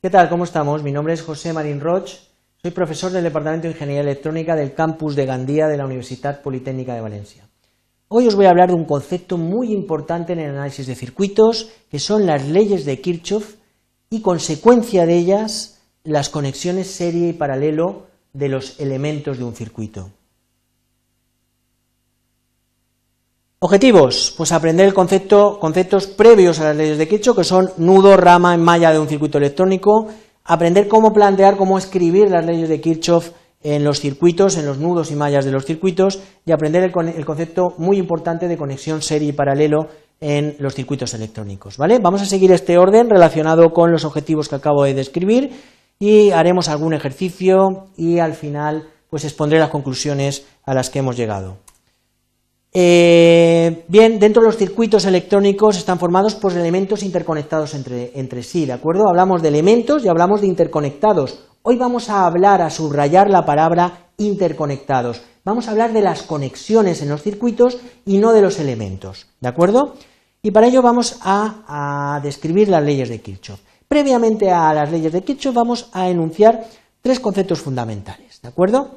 ¿Qué tal? ¿Cómo estamos? Mi nombre es José Marín Roch, soy profesor del Departamento de Ingeniería Electrónica del campus de Gandía de la Universidad Politécnica de Valencia. Hoy os voy a hablar de un concepto muy importante en el análisis de circuitos, que son las leyes de Kirchhoff y consecuencia de ellas las conexiones serie y paralelo de los elementos de un circuito. Objetivos, pues aprender el concepto, conceptos previos a las leyes de Kirchhoff que son nudo, rama y malla de un circuito electrónico, aprender cómo plantear, cómo escribir las leyes de Kirchhoff en los circuitos, en los nudos y mallas de los circuitos, y aprender el, concepto muy importante de conexión serie y paralelo en los circuitos electrónicos. Vamos a seguir este orden relacionado con los objetivos que acabo de describir y haremos algún ejercicio y al final pues expondré las conclusiones a las que hemos llegado. Eh, bien, dentro de los circuitos electrónicos están formados por elementos interconectados entre, sí, ¿de acuerdo? Hablamos de elementos y hablamos de interconectados. Hoy vamos a hablar, a subrayar la palabra interconectados. Vamos a hablar de las conexiones en los circuitos y no de los elementos, ¿de acuerdo? Y para ello vamos a describir las leyes de Kirchhoff. Previamente a las leyes de Kirchhoff vamos a enunciar tres conceptos fundamentales, ¿de acuerdo?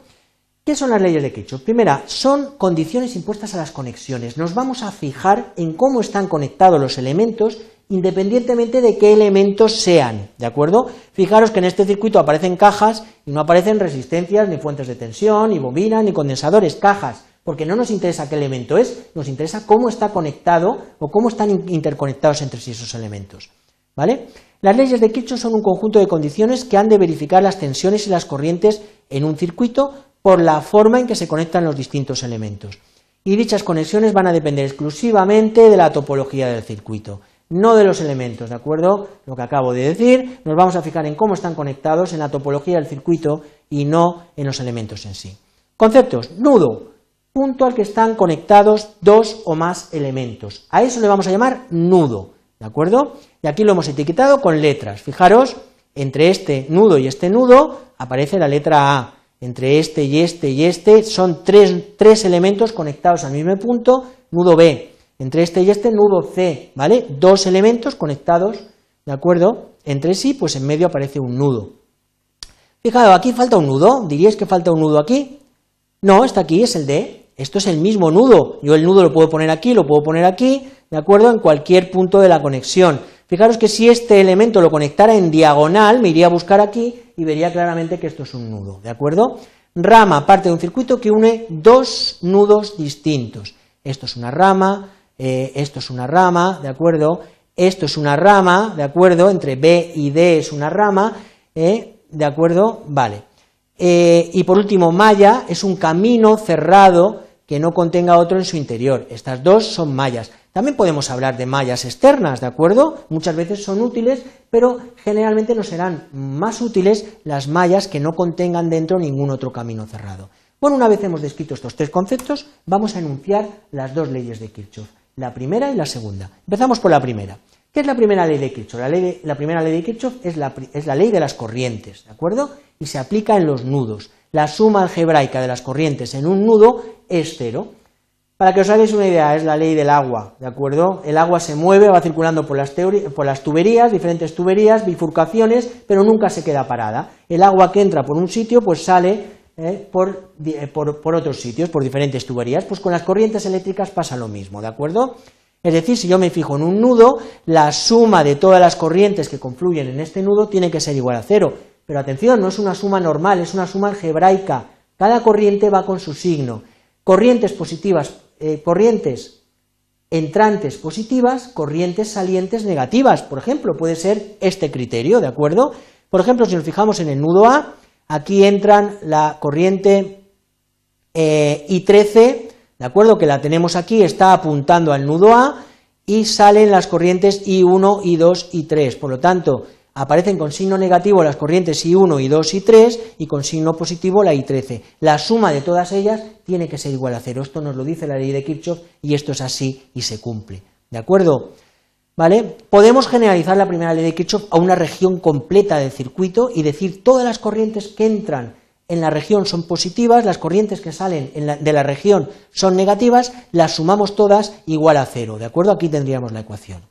¿Qué son las leyes de Kirchhoff? Primera, son condiciones impuestas a las conexiones. Nos vamos a fijar en cómo están conectados los elementos independientemente de qué elementos sean, ¿de acuerdo? Fijaros que en este circuito aparecen cajas y no aparecen resistencias, ni fuentes de tensión, ni bobinas, ni condensadores, cajas, porque no nos interesa qué elemento es, nos interesa cómo está conectado o cómo están interconectados entre sí esos elementos, ¿vale? Las leyes de Kirchhoff son un conjunto de condiciones que han de verificar las tensiones y las corrientes en un circuito por la forma en que se conectan los distintos elementos. Y dichas conexiones van a depender exclusivamente de la topología del circuito, no de los elementos, ¿de acuerdo? Lo que acabo de decir, nos vamos a fijar en cómo están conectados, en la topología del circuito y no en los elementos en sí. Conceptos, nudo, punto al que están conectados dos o más elementos. A eso le vamos a llamar nudo, ¿de acuerdo? Y aquí lo hemos etiquetado con letras. Fijaros, entre este nudo y este nudo aparece la letra A entre este y este y este, son tres, elementos conectados al mismo punto, nudo B, entre este y este, nudo C, ¿vale? Dos elementos conectados, ¿de acuerdo? Entre sí, pues en medio aparece un nudo. fijado aquí falta un nudo, ¿diríais que falta un nudo aquí? No, está aquí, es el D, esto es el mismo nudo, yo el nudo lo puedo poner aquí, lo puedo poner aquí, ¿de acuerdo? En cualquier punto de la conexión. Fijaros que si este elemento lo conectara en diagonal, me iría a buscar aquí y vería claramente que esto es un nudo, ¿de acuerdo? Rama parte de un circuito que une dos nudos distintos. Esto es una rama, eh, esto es una rama, ¿de acuerdo? Esto es una rama, ¿de acuerdo? Entre B y D es una rama, ¿eh? ¿de acuerdo? Vale. Eh, y por último, malla es un camino cerrado que no contenga otro en su interior. Estas dos son mallas. También podemos hablar de mallas externas, ¿de acuerdo? Muchas veces son útiles, pero generalmente no serán más útiles las mallas que no contengan dentro ningún otro camino cerrado. Bueno, una vez hemos descrito estos tres conceptos, vamos a enunciar las dos leyes de Kirchhoff, la primera y la segunda. Empezamos por la primera. ¿Qué es la primera ley de Kirchhoff? La, primera ley de Kirchhoff es la, es la ley de las corrientes, ¿de acuerdo? Y se aplica en los nudos. La suma algebraica de las corrientes en un nudo es cero. Para que os hagáis una idea, es la ley del agua, ¿de acuerdo? El agua se mueve, va circulando por las, tuberías, diferentes tuberías, bifurcaciones, pero nunca se queda parada. El agua que entra por un sitio, pues sale eh, eh, por, por otros sitios, por diferentes tuberías. Pues con las corrientes eléctricas pasa lo mismo, ¿de acuerdo? Es decir, si yo me fijo en un nudo, la suma de todas las corrientes que confluyen en este nudo tiene que ser igual a cero. Pero atención, no es una suma normal, es una suma algebraica. Cada corriente va con su signo. Corrientes positivas, eh, corrientes entrantes positivas, corrientes salientes negativas. Por ejemplo, puede ser este criterio, ¿de acuerdo? Por ejemplo, si nos fijamos en el nudo A, aquí entran la corriente eh, I13, ¿de acuerdo? Que la tenemos aquí, está apuntando al nudo A y salen las corrientes I1, I2, I3. Por lo tanto, aparecen con signo negativo las corrientes I1, I2, I3 y con signo positivo la I13. La suma de todas ellas tiene que ser igual a cero. Esto nos lo dice la ley de Kirchhoff y esto es así y se cumple. ¿De acuerdo? ¿Vale? Podemos generalizar la primera ley de Kirchhoff a una región completa del circuito y decir todas las corrientes que entran en la región son positivas, las corrientes que salen de la región son negativas, las sumamos todas igual a cero. ¿De acuerdo? Aquí tendríamos la ecuación.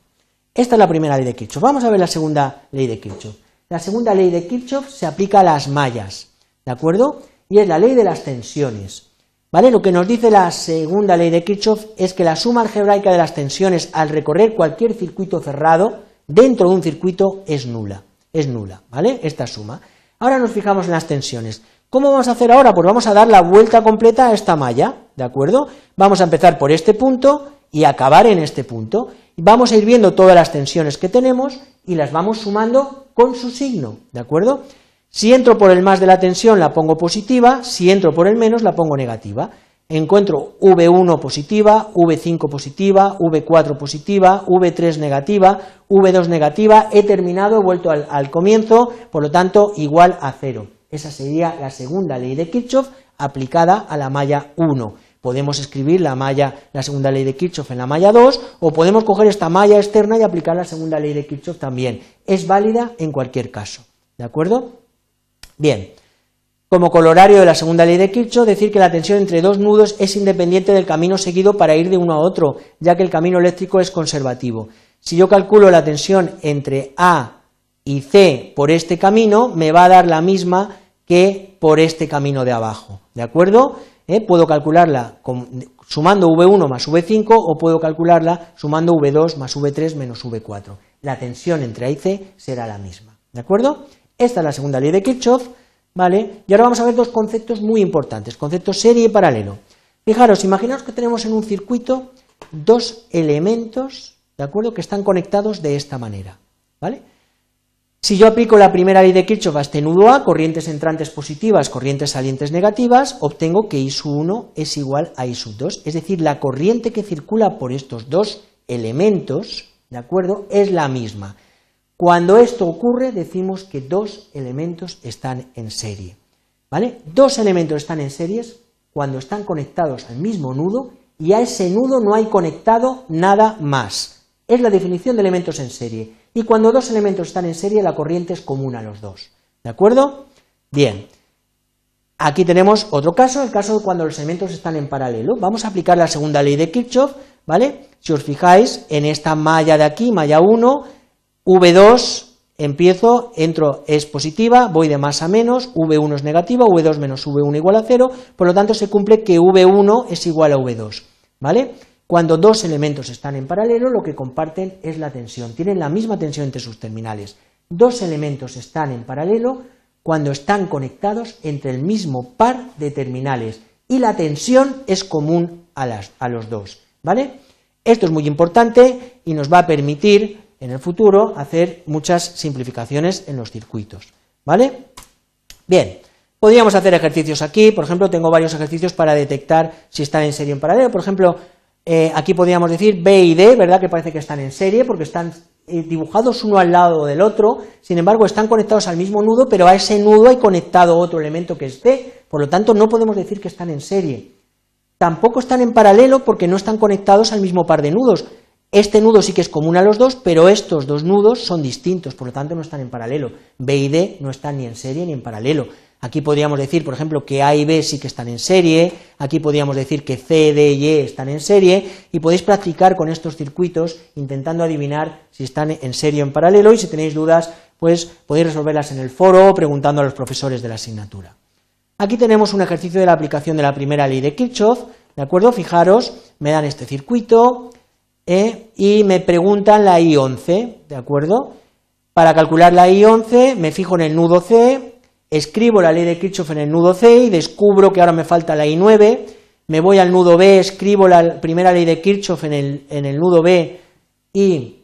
Esta es la primera ley de Kirchhoff. Vamos a ver la segunda ley de Kirchhoff. La segunda ley de Kirchhoff se aplica a las mallas, ¿de acuerdo? Y es la ley de las tensiones. ¿Vale? Lo que nos dice la segunda ley de Kirchhoff es que la suma algebraica de las tensiones al recorrer cualquier circuito cerrado dentro de un circuito es nula. Es nula, ¿vale? Esta suma. Ahora nos fijamos en las tensiones. ¿Cómo vamos a hacer ahora? Pues vamos a dar la vuelta completa a esta malla, ¿de acuerdo? Vamos a empezar por este punto y acabar en este punto vamos a ir viendo todas las tensiones que tenemos y las vamos sumando con su signo, ¿de acuerdo? Si entro por el más de la tensión la pongo positiva, si entro por el menos la pongo negativa. Encuentro V1 positiva, V5 positiva, V4 positiva, V3 negativa, V2 negativa, he terminado, he vuelto al, comienzo, por lo tanto igual a cero. Esa sería la segunda ley de Kirchhoff aplicada a la malla 1. Podemos escribir la malla, la segunda ley de Kirchhoff en la malla 2, o podemos coger esta malla externa y aplicar la segunda ley de Kirchhoff también. Es válida en cualquier caso. ¿De acuerdo? Bien. Como colorario de la segunda ley de Kirchhoff, decir que la tensión entre dos nudos es independiente del camino seguido para ir de uno a otro, ya que el camino eléctrico es conservativo. Si yo calculo la tensión entre A y C por este camino, me va a dar la misma que por este camino de abajo. ¿De acuerdo? ¿eh? Puedo calcularla sumando V1 más V5 o puedo calcularla sumando V2 más V3 menos V4. La tensión entre A y C será la misma, ¿de acuerdo? Esta es la segunda ley de Kirchhoff, ¿vale? Y ahora vamos a ver dos conceptos muy importantes, concepto serie y paralelo. Fijaros, imaginaos que tenemos en un circuito dos elementos, ¿de acuerdo?, que están conectados de esta manera, ¿vale? Si yo aplico la primera ley de Kirchhoff a este nudo A, corrientes entrantes positivas, corrientes salientes negativas, obtengo que I 1 es igual a I 2, es decir, la corriente que circula por estos dos elementos, ¿de acuerdo?, es la misma. Cuando esto ocurre, decimos que dos elementos están en serie, ¿vale? Dos elementos están en series cuando están conectados al mismo nudo y a ese nudo no hay conectado nada más es la definición de elementos en serie. Y cuando dos elementos están en serie, la corriente es común a los dos. ¿De acuerdo? Bien. Aquí tenemos otro caso, el caso de cuando los elementos están en paralelo. Vamos a aplicar la segunda ley de Kirchhoff, ¿vale? Si os fijáis en esta malla de aquí, malla 1, V2 empiezo, entro es positiva, voy de más a menos, V1 es negativa, V2 menos V1 igual a 0, por lo tanto se cumple que V1 es igual a V2, ¿vale? Cuando dos elementos están en paralelo, lo que comparten es la tensión. Tienen la misma tensión entre sus terminales. Dos elementos están en paralelo cuando están conectados entre el mismo par de terminales y la tensión es común a, los dos. ¿Vale? Esto es muy importante y nos va a permitir en el futuro hacer muchas simplificaciones en los circuitos. ¿Vale? Bien, podríamos hacer ejercicios aquí. Por ejemplo, tengo varios ejercicios para detectar si están en serie o en paralelo. Por ejemplo, eh, aquí podríamos decir B y D, ¿verdad? Que parece que están en serie porque están eh, dibujados uno al lado del otro, sin embargo están conectados al mismo nudo, pero a ese nudo hay conectado otro elemento que es D, por lo tanto no podemos decir que están en serie. Tampoco están en paralelo porque no están conectados al mismo par de nudos. Este nudo sí que es común a los dos, pero estos dos nudos son distintos, por lo tanto no están en paralelo. B y D no están ni en serie ni en paralelo. Aquí podríamos decir, por ejemplo, que A y B sí que están en serie, aquí podríamos decir que C, D y E están en serie, y podéis practicar con estos circuitos intentando adivinar si están en serie o en paralelo, y si tenéis dudas, pues podéis resolverlas en el foro preguntando a los profesores de la asignatura. Aquí tenemos un ejercicio de la aplicación de la primera ley de Kirchhoff, ¿de acuerdo? Fijaros, me dan este circuito ¿eh? y me preguntan la I11, ¿de acuerdo? Para calcular la I11 me fijo en el nudo C, escribo la ley de Kirchhoff en el nudo C y descubro que ahora me falta la I9, me voy al nudo B, escribo la primera ley de Kirchhoff en el, nudo B y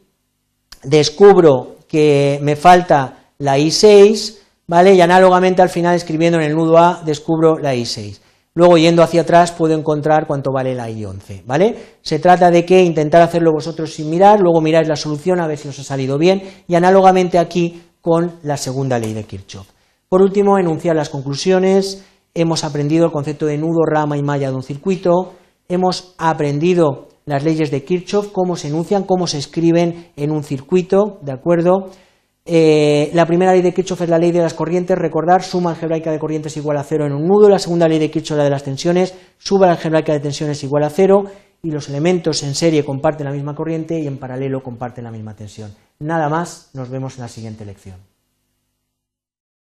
descubro que me falta la I6, ¿vale? Y análogamente al final escribiendo en el nudo A descubro la I6. Luego yendo hacia atrás puedo encontrar cuánto vale la I11, ¿vale? Se trata de que intentar hacerlo vosotros sin mirar, luego miráis la solución a ver si os ha salido bien y análogamente aquí con la segunda ley de Kirchhoff. Por último, enunciar las conclusiones. Hemos aprendido el concepto de nudo, rama y malla de un circuito. Hemos aprendido las leyes de Kirchhoff, cómo se enuncian, cómo se escriben en un circuito, ¿de acuerdo? Eh, la primera ley de Kirchhoff es la ley de las corrientes, recordar, suma algebraica de corrientes igual a cero en un nudo. La segunda ley de Kirchhoff es la de las tensiones, suma algebraica de tensiones igual a cero y los elementos en serie comparten la misma corriente y en paralelo comparten la misma tensión. Nada más, nos vemos en la siguiente lección.